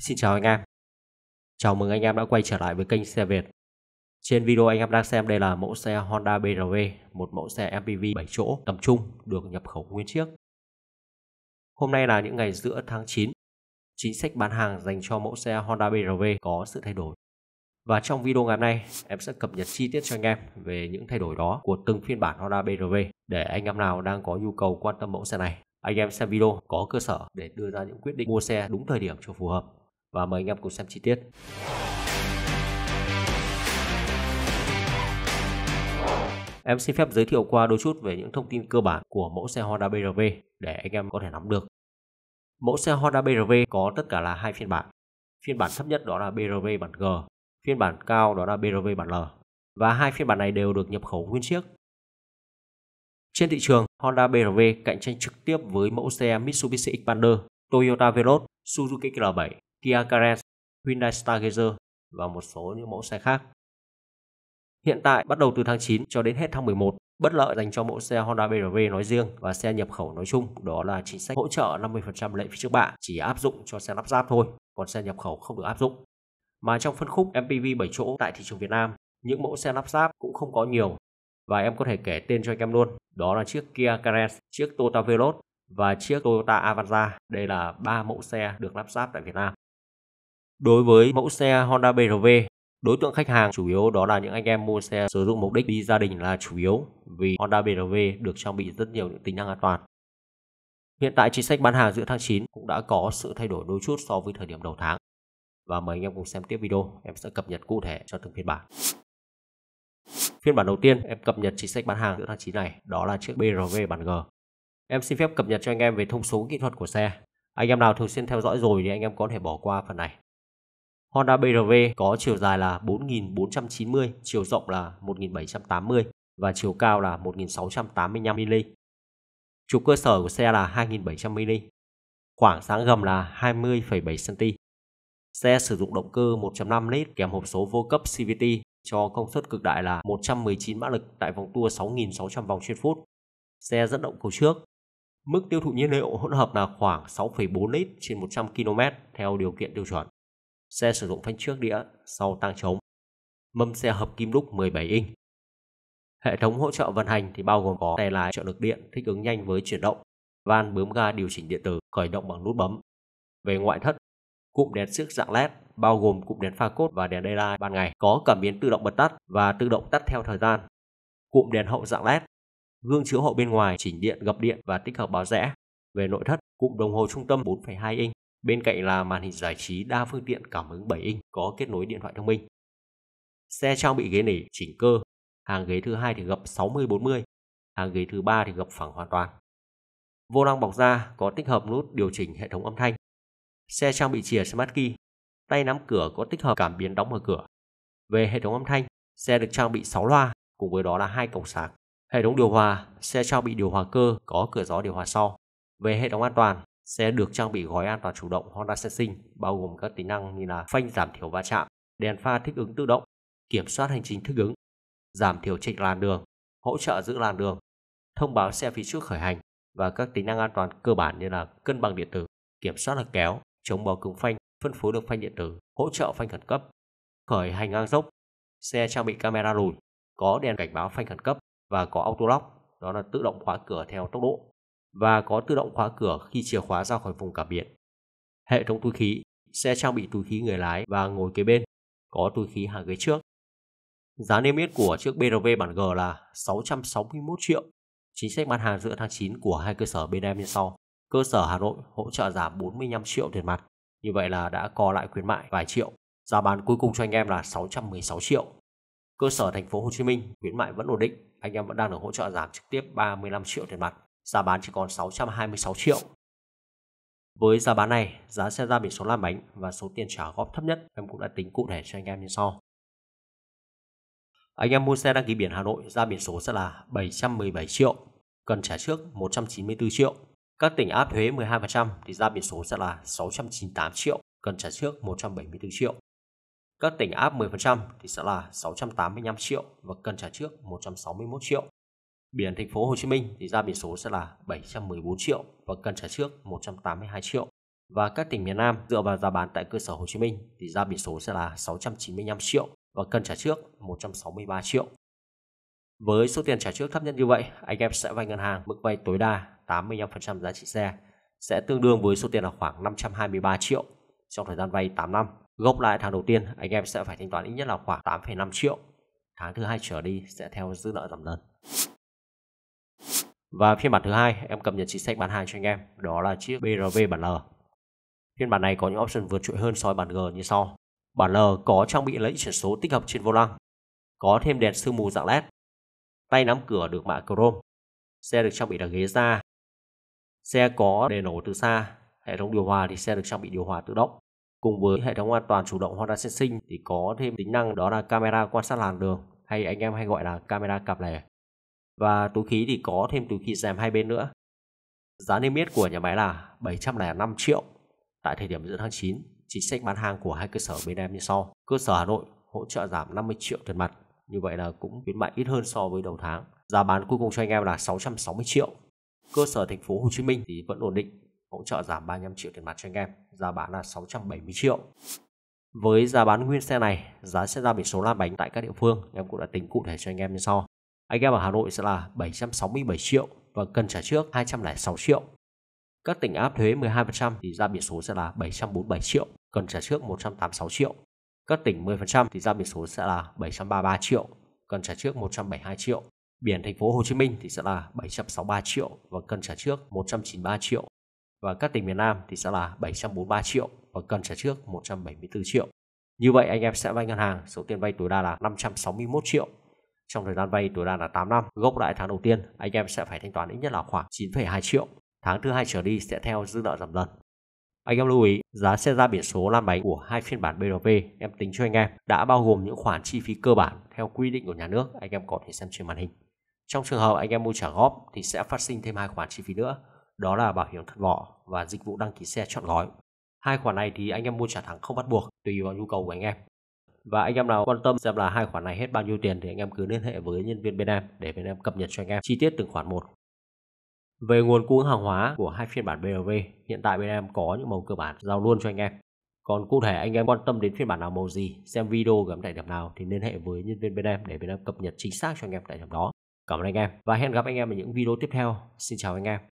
Xin chào anh em Chào mừng anh em đã quay trở lại với kênh xe Việt Trên video anh em đang xem đây là mẫu xe Honda BRV Một mẫu xe MPV 7 chỗ tầm trung được nhập khẩu nguyên chiếc Hôm nay là những ngày giữa tháng 9 Chính sách bán hàng dành cho mẫu xe Honda BRV có sự thay đổi Và trong video ngày hôm nay em sẽ cập nhật chi tiết cho anh em về những thay đổi đó của từng phiên bản Honda BRV để anh em nào đang có nhu cầu quan tâm mẫu xe này anh em xem video có cơ sở để đưa ra những quyết định mua xe đúng thời điểm cho phù hợp và mời anh em cùng xem chi tiết. Em xin phép giới thiệu qua đôi chút về những thông tin cơ bản của mẫu xe Honda BRV để anh em có thể nắm được. Mẫu xe Honda BRV có tất cả là hai phiên bản. Phiên bản thấp nhất đó là BRV bản G, phiên bản cao đó là BRV bản L. Và hai phiên bản này đều được nhập khẩu nguyên chiếc. Trên thị trường, Honda BRV cạnh tranh trực tiếp với mẫu xe Mitsubishi Xpander, Toyota Veloz, Suzuki R7 Kia Carens, Hyundai Stargazer và một số những mẫu xe khác. Hiện tại, bắt đầu từ tháng 9 cho đến hết tháng 11, bất lợi dành cho mẫu xe Honda BRV nói riêng và xe nhập khẩu nói chung đó là chính sách hỗ trợ 50% lệ phí trước bạ chỉ áp dụng cho xe lắp ráp thôi, còn xe nhập khẩu không được áp dụng. Mà trong phân khúc MPV 7 chỗ tại thị trường Việt Nam, những mẫu xe lắp ráp cũng không có nhiều và em có thể kể tên cho anh em luôn, đó là chiếc Kia Carens, chiếc Toyota Veloz và chiếc Toyota Avanza. Đây là ba mẫu xe được lắp ráp tại Việt Nam. Đối với mẫu xe Honda BRV, đối tượng khách hàng chủ yếu đó là những anh em mua xe sử dụng mục đích đi gia đình là chủ yếu vì Honda BRV được trang bị rất nhiều những tính năng an toàn. Hiện tại chính sách bán hàng giữa tháng 9 cũng đã có sự thay đổi đôi chút so với thời điểm đầu tháng. Và mời anh em cùng xem tiếp video, em sẽ cập nhật cụ thể cho từng phiên bản. Phiên bản đầu tiên em cập nhật chính sách bán hàng giữa tháng 9 này đó là chiếc BRV bản G. Em xin phép cập nhật cho anh em về thông số kỹ thuật của xe. Anh em nào thường xuyên theo dõi rồi thì anh em có thể bỏ qua phần này. Honda BRV có chiều dài là 4.490, chiều rộng là 1.780 và chiều cao là 1.685mm. Trục cơ sở của xe là 2.700mm, khoảng sáng gầm là 20,7cm. Xe sử dụng động cơ 1.5 lít kèm hộp số vô cấp CVT cho công suất cực đại là 119 mã lực tại vòng tua 6.600 vòng trên phút. Xe dẫn động cầu trước. Mức tiêu thụ nhiên liệu hỗn hợp là khoảng 6,4 lít trên 100 km theo điều kiện tiêu chuẩn xe sử dụng phanh trước đĩa, sau tăng trống. Mâm xe hợp kim đúc 17 inch. Hệ thống hỗ trợ vận hành thì bao gồm có tay lái trợ lực điện thích ứng nhanh với chuyển động, van bướm ga điều chỉnh điện tử khởi động bằng nút bấm. Về ngoại thất, cụm đèn trước dạng LED bao gồm cụm đèn pha cốt và đèn daylight ban ngày có cảm biến tự động bật tắt và tự động tắt theo thời gian. Cụm đèn hậu dạng LED, gương chiếu hậu bên ngoài chỉnh điện gập điện và tích hợp báo rẽ. Về nội thất, cụm đồng hồ trung tâm 4,2 inch Bên cạnh là màn hình giải trí đa phương tiện cảm ứng 7 inch có kết nối điện thoại thông minh. Xe trang bị ghế nỉ chỉnh cơ, hàng ghế thứ hai thì gập 60-40, hàng ghế thứ ba thì gập phẳng hoàn toàn. Vô lăng bọc da có tích hợp nút điều chỉnh hệ thống âm thanh. Xe trang bị chìa Smart Key, tay nắm cửa có tích hợp cảm biến đóng mở cửa. Về hệ thống âm thanh, xe được trang bị 6 loa cùng với đó là hai cổng sạc. Hệ thống điều hòa, xe trang bị điều hòa cơ có cửa gió điều hòa sau. Về hệ thống an toàn, sẽ được trang bị gói an toàn chủ động Honda Sensing bao gồm các tính năng như là phanh giảm thiểu va chạm, đèn pha thích ứng tự động, kiểm soát hành trình thích ứng, giảm thiểu chệch làn đường, hỗ trợ giữ làn đường, thông báo xe phía trước khởi hành và các tính năng an toàn cơ bản như là cân bằng điện tử, kiểm soát lực kéo, chống bó cứng phanh, phân phối được phanh điện tử, hỗ trợ phanh khẩn cấp, khởi hành ngang dốc, xe trang bị camera lùi, có đèn cảnh báo phanh khẩn cấp và có auto lock, đó là tự động khóa cửa theo tốc độ và có tự động khóa cửa khi chìa khóa ra khỏi vùng cảm biến. Hệ thống túi khí sẽ trang bị túi khí người lái và ngồi kế bên, có túi khí hàng ghế trước. Giá niêm yết của chiếc BRV bản G là 661 triệu. Chính sách bán hàng giữa tháng 9 của hai cơ sở bên em như sau. Cơ sở Hà Nội hỗ trợ giảm 45 triệu tiền mặt, như vậy là đã co lại khuyến mại vài triệu. Giá bán cuối cùng cho anh em là 616 triệu. Cơ sở thành phố Hồ Chí Minh khuyến mại vẫn ổn định, anh em vẫn đang được hỗ trợ giảm trực tiếp 35 triệu tiền mặt giá bán chỉ còn 626 triệu. Với giá bán này, giá xe ra biển số làm bánh và số tiền trả góp thấp nhất em cũng đã tính cụ thể cho anh em như sau. Anh em mua xe đăng ký biển Hà Nội ra biển số sẽ là 717 triệu, cần trả trước 194 triệu. Các tỉnh áp thuế 12% thì ra biển số sẽ là 698 triệu, cần trả trước 174 triệu. Các tỉnh áp 10% thì sẽ là 685 triệu và cần trả trước 161 triệu biển thành phố Hồ Chí Minh thì ra biển số sẽ là 714 triệu và cần trả trước 182 triệu. Và các tỉnh miền Nam dựa vào giá bán tại cơ sở Hồ Chí Minh thì ra biển số sẽ là 695 triệu và cần trả trước 163 triệu. Với số tiền trả trước thấp nhất như vậy, anh em sẽ vay ngân hàng mức vay tối đa 85% giá trị xe sẽ tương đương với số tiền là khoảng 523 triệu trong thời gian vay 8 năm. Gốc lại tháng đầu tiên, anh em sẽ phải thanh toán ít nhất là khoảng 8,5 triệu. Tháng thứ hai trở đi sẽ theo dư nợ giảm dần. Và phiên bản thứ hai em cập nhật chính sách bán hàng cho anh em, đó là chiếc BRV bản L. Phiên bản này có những option vượt trội hơn so với bản G như sau. Bản L có trang bị lấy chuyển số tích hợp trên vô lăng, có thêm đèn sương mù dạng LED, tay nắm cửa được mạ chrome, xe được trang bị là ghế da, xe có đèn nổ từ xa, hệ thống điều hòa thì xe được trang bị điều hòa tự động. Cùng với hệ thống an toàn chủ động Honda Sensing thì có thêm tính năng đó là camera quan sát làn đường hay anh em hay gọi là camera cặp lẻ và túi khí thì có thêm túi khí rèm hai bên nữa. Giá niêm yết của nhà máy là 705 triệu tại thời điểm giữa tháng 9. Chính sách bán hàng của hai cơ sở bên em như sau. Cơ sở Hà Nội hỗ trợ giảm 50 triệu tiền mặt, như vậy là cũng khuyến mại ít hơn so với đầu tháng. Giá bán cuối cùng cho anh em là 660 triệu. Cơ sở thành phố Hồ Chí Minh thì vẫn ổn định, hỗ trợ giảm 35 triệu tiền mặt cho anh em, giá bán là 670 triệu. Với giá bán nguyên xe này, giá xe ra biển số la bánh tại các địa phương, em cũng đã tính cụ thể cho anh em như sau. Anh em ở Hà Nội sẽ là 767 triệu và cần trả trước 206 triệu. Các tỉnh áp thuế 12% thì ra biển số sẽ là 747 triệu, cần trả trước 186 triệu. Các tỉnh 10% thì ra biển số sẽ là 733 triệu, cần trả trước 172 triệu. Biển thành phố Hồ Chí Minh thì sẽ là 763 triệu và cần trả trước 193 triệu. Và các tỉnh miền Nam thì sẽ là 743 triệu và cần trả trước 174 triệu. Như vậy anh em sẽ vay ngân hàng số tiền vay tối đa là 561 triệu trong thời gian vay tối đa là 8 năm, gốc lãi tháng đầu tiên anh em sẽ phải thanh toán ít nhất là khoảng 9,2 triệu. Tháng thứ hai trở đi sẽ theo dư nợ giảm dần. Anh em lưu ý, giá xe ra biển số lan bánh của hai phiên bản BRV em tính cho anh em đã bao gồm những khoản chi phí cơ bản theo quy định của nhà nước anh em có thể xem trên màn hình. Trong trường hợp anh em mua trả góp thì sẽ phát sinh thêm hai khoản chi phí nữa, đó là bảo hiểm thân vỏ và dịch vụ đăng ký xe chọn gói. Hai khoản này thì anh em mua trả thẳng không bắt buộc tùy vào nhu cầu của anh em và anh em nào quan tâm xem là hai khoản này hết bao nhiêu tiền thì anh em cứ liên hệ với nhân viên bên em để bên em cập nhật cho anh em chi tiết từng khoản một về nguồn cung hàng hóa của hai phiên bản BRV, hiện tại bên em có những màu cơ bản giao luôn cho anh em. Còn cụ thể anh em quan tâm đến phiên bản nào màu gì, xem video gắm tại điểm nào thì liên hệ với nhân viên bên em để bên em cập nhật chính xác cho anh em tại điểm đó. Cảm ơn anh em và hẹn gặp anh em ở những video tiếp theo. Xin chào anh em.